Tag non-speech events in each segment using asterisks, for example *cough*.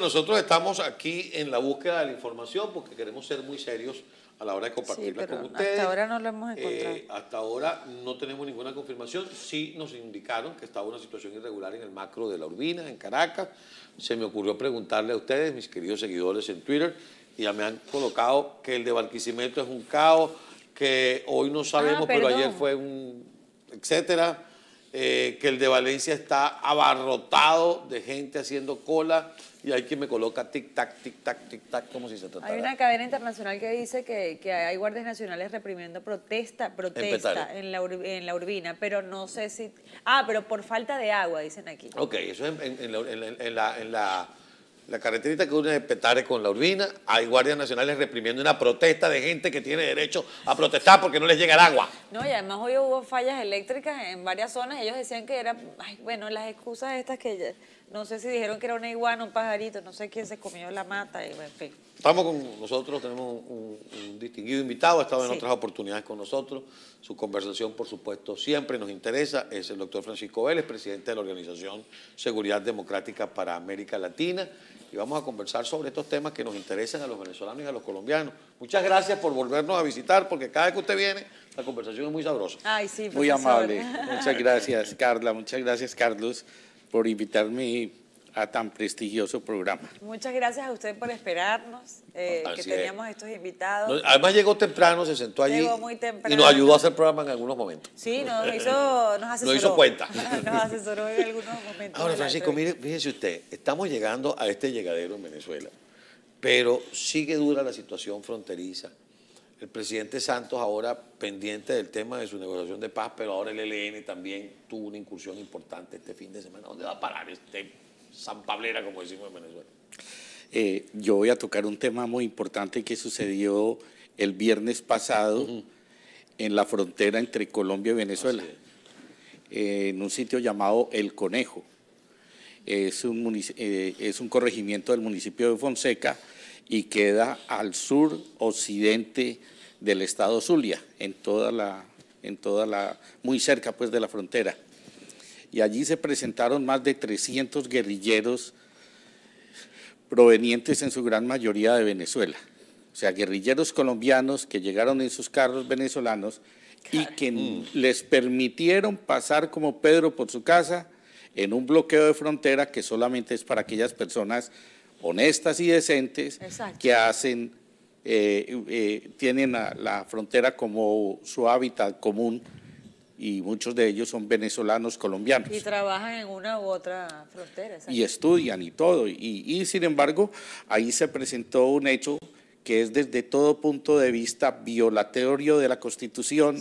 nosotros estamos aquí en la búsqueda de la información porque queremos ser muy serios a la hora de compartirla con ustedes. Hasta ahora no lo hemos encontrado. Eh, hasta ahora no tenemos ninguna confirmación. Sí nos indicaron que estaba una situación irregular en el macro de la Urbina, en Caracas. Se me ocurrió preguntarle a ustedes, mis queridos seguidores en Twitter, y ya me han colocado que el de Barquisimeto es un caos, que hoy no sabemos, ah, pero ayer fue un... etcétera. Eh, que el de Valencia está abarrotado de gente haciendo cola y hay quien me coloca tic-tac, tic-tac, tic-tac, como si se tratara. Hay una cadena internacional que dice que, hay guardias nacionales reprimiendo protesta, protesta en, la en la, urbina, pero no sé si... Ah, pero por falta de agua, dicen aquí. Ok, eso es en, en la, la carreterita que une Petare con la Urbina, hay guardias nacionales reprimiendo una protesta de gente que tiene derecho a protestar porque no les llega el agua. No, y además hoy hubo fallas eléctricas en varias zonas. Ellos decían que eran, bueno, las excusas estas que no sé si dijeron que era una iguana, un pajarito, no sé quién se comió la mata, y, en fin. Estamos con nosotros, tenemos un, distinguido invitado, ha estado en otras oportunidades con nosotros. Su conversación, por supuesto, siempre nos interesa. Es el doctor Francisco Vélez, presidente de la Organización Seguridad Democrática para América Latina. Y vamos a conversar sobre estos temas que nos interesan a los venezolanos y a los colombianos. Muchas gracias por volvernos a visitar, porque cada vez que usted viene, la conversación es muy sabrosa. Ay, sí, Muy amable. *laughs* Muchas gracias, Carla. Muchas gracias, Carlos, por invitarme tan prestigioso programa. Muchas gracias a usted por esperarnos, eh, que teníamos estos invitados. Además llegó temprano, se sentó allí y nos ayudó a hacer programa en algunos momentos. Sí, nos *laughs* hizo, nos asesoró. Nos hizo cuenta. *laughs* nos asesoró en algunos momentos. Ahora, Francisco, mire, fíjese usted, estamos llegando a este llegadero en Venezuela, pero sigue dura la situación fronteriza. El presidente Santos ahora pendiente del tema de su negociación de paz, pero ahora el ELN también tuvo una incursión importante este fin de semana. ¿Dónde va a parar este San Pablera, como decimos en Venezuela. Eh, yo voy a tocar un tema muy importante que sucedió el viernes pasado en la frontera entre Colombia y Venezuela, en un sitio llamado El Conejo. Eh, es un, corregimiento del municipio de Fonseca y queda al sur occidente del estado Zulia, en en toda la, muy cerca pues de la frontera y allí se presentaron más de 300 guerrilleros provenientes en su gran mayoría de Venezuela. O sea, guerrilleros colombianos que llegaron en sus carros venezolanos y que mm. les permitieron pasar como Pedro por su casa en un bloqueo de frontera que solamente es para aquellas personas honestas y decentes que hacen, eh, eh, tienen la, frontera como su hábitat común y muchos de ellos son venezolanos colombianos. Y trabajan en una u otra frontera. Y estudian y todo. Y, sin embargo, ahí se presentó un hecho que es desde todo punto de vista violatorio de la Constitución.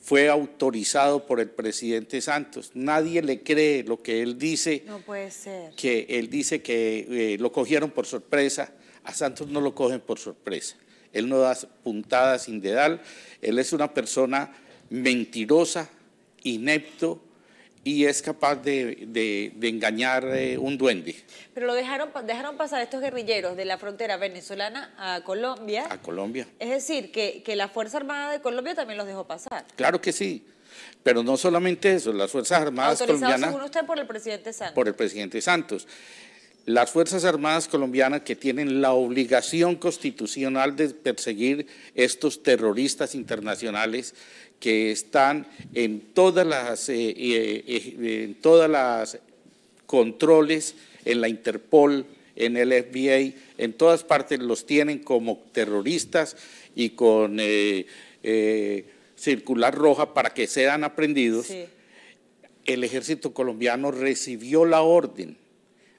Fue autorizado por el presidente Santos. Nadie le cree lo que él dice. No puede ser. Que él dice que eh, lo cogieron por sorpresa. A Santos no lo cogen por sorpresa. Él no da puntadas sin dedal. Él es una persona mentirosa, inepto y es capaz de, engañar eh, un duende. Pero lo dejaron, dejaron pasar estos guerrilleros de la frontera venezolana a Colombia. A Colombia. Es decir, que, que la Fuerza Armada de Colombia también los dejó pasar. Claro que sí. Pero no solamente eso, las Fuerzas Armadas colombianas... según usted por el presidente Santos. Por el presidente Santos las Fuerzas Armadas colombianas que tienen la obligación constitucional de perseguir estos terroristas internacionales que están en todas las, eh, eh, eh, en todas las controles, en la Interpol, en el FBI, en todas partes los tienen como terroristas y con circular roja para que sean aprendidos. El ejército colombiano recibió la orden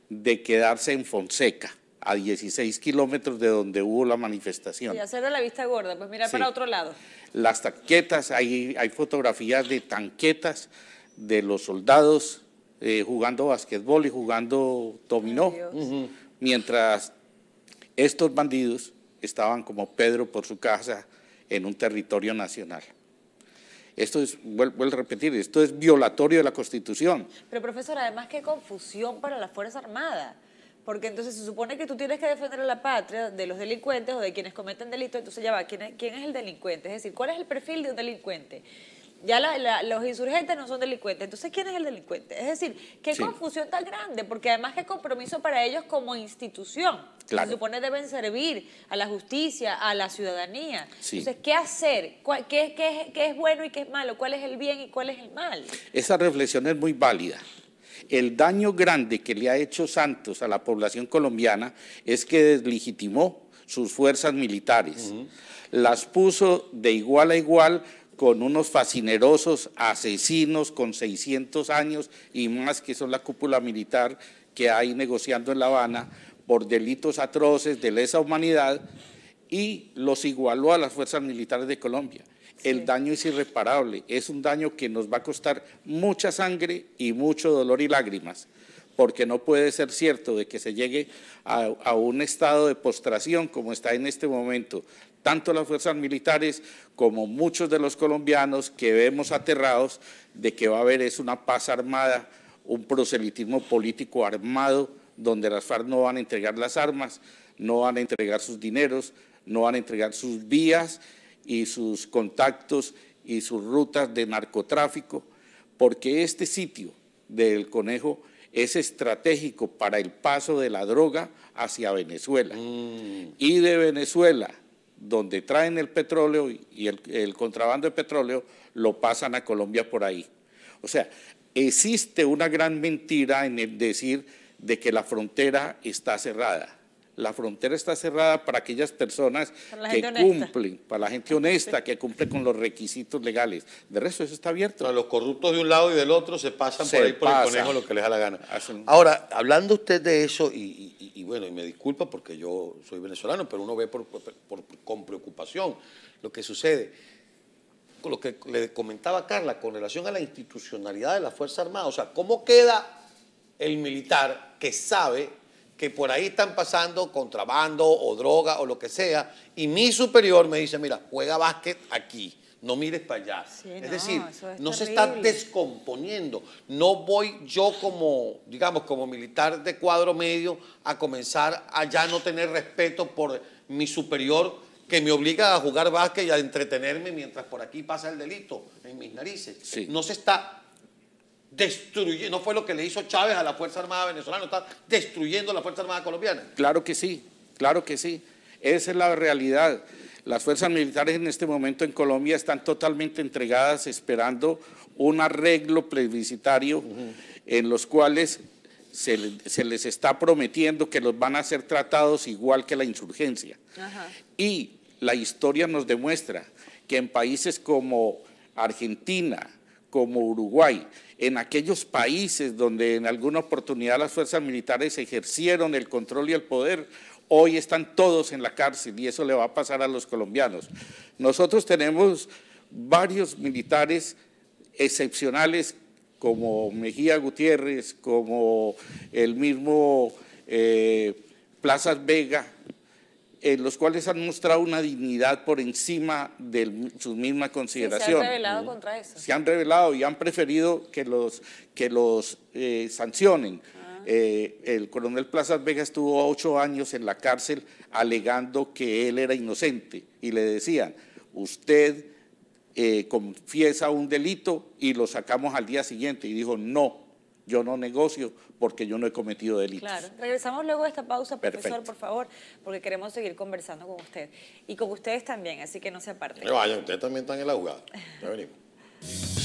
de quedarse en Fonseca, a 16 kilómetros de donde hubo la manifestación. Y hacerle la vista gorda, pues mira para otro lado. Las tanquetas, hay, hay fotografías de tanquetas de los soldados eh, jugando basquetbol y jugando dominó, mientras estos bandidos estaban como Pedro por su casa en un territorio nacional esto es, vuelvo, a repetir, esto es violatorio de la Constitución. Pero profesor, además qué confusión para la Fuerza Armada. Porque entonces se supone que tú tienes que defender a la patria de los delincuentes o de quienes cometen delitos, entonces ya va, ¿quién es, quién es el delincuente? Es decir, ¿cuál es el perfil de un delincuente? Ya los insurgentes no son delincuentes. Entonces, ¿quién es el delincuente? Es decir, qué confusión tan grande, porque además qué compromiso para ellos como institución. Se supone deben servir a la justicia, a la ciudadanía. Entonces, ¿qué hacer? ¿Qué, qué, qué es bueno y qué es malo? ¿Cuál es el bien y cuál es el mal? Esa reflexión es muy válida. El daño grande que le ha hecho Santos a la población colombiana es que deslegitimó sus fuerzas militares. Las puso de igual a igual con unos fascinerosos asesinos con 600 años y más que son la cúpula militar que hay negociando en La Habana por delitos atroces de lesa humanidad y los igualó a las fuerzas militares de Colombia. El daño es irreparable, es un daño que nos va a costar mucha sangre y mucho dolor y lágrimas, porque no puede ser cierto de que se llegue a un estado de postración como está en este momento tanto las fuerzas militares como muchos de los colombianos que vemos aterrados de que va a haber es una paz armada, un proselitismo político armado donde las FARC no van a entregar las armas, no van a entregar sus dineros, no van a entregar sus vías y sus contactos y sus rutas de narcotráfico, porque este sitio del Conejo es estratégico para el paso de la droga hacia Venezuela mm. y de Venezuela donde traen el petróleo y el, contrabando de petróleo lo pasan a Colombia por ahí. O sea, existe una gran mentira en el decir de que la frontera está cerrada la frontera está cerrada para aquellas personas que cumplen, para la gente honesta, que cumple con los requisitos legales. De resto, eso está abierto. Para los corruptos de un lado y del otro se pasan por ahí por el conejo lo que les da la gana. Ahora, hablando usted de eso, y, bueno, y me disculpa porque yo soy venezolano, pero uno ve con preocupación lo que sucede. Con lo que le comentaba Carla con relación a la institucionalidad de la Fuerza Armada, o sea, ¿cómo queda el militar que sabe que por ahí están pasando contrabando o droga o lo que sea, y mi superior me dice, mira, juega básquet aquí, no mires para allá. es decir, no se está descomponiendo. No voy yo como, digamos, como militar de cuadro medio a comenzar a ya no tener respeto por mi superior que me obliga a jugar básquet y a entretenerme mientras por aquí pasa el delito en mis narices. No se está no fue lo que le hizo Chávez a la Fuerza Armada venezolana, está destruyendo la Fuerza Armada colombiana. Claro que sí, claro que sí. Esa es la realidad. Las fuerzas militares en este momento en Colombia están totalmente entregadas esperando un arreglo plebiscitario en los cuales se, les está prometiendo que los van a ser tratados igual que la insurgencia. Y la historia nos demuestra que en países como Argentina, como Uruguay, en aquellos países donde en alguna oportunidad las fuerzas militares ejercieron el control y el poder, hoy están todos en la cárcel y eso le va a pasar a los colombianos. Nosotros tenemos varios militares excepcionales como Mejía Gutiérrez, como el mismo eh, Plazas Vega, los cuales han mostrado una dignidad por encima de su misma consideración. se han revelado contra eso. Se han revelado y han preferido que los, que los eh, sancionen. Ah. Eh, el coronel Plazas Vega estuvo ocho años en la cárcel alegando que él era inocente y le decían, usted eh, confiesa un delito y lo sacamos al día siguiente. Y dijo, no, yo no negocio porque yo no he cometido delitos. Claro. Regresamos luego de esta pausa, profesor, por favor, porque queremos seguir conversando con usted y con ustedes también, así que no se aparten. vaya, ustedes también están en la jugada. Ya venimos. *laughs*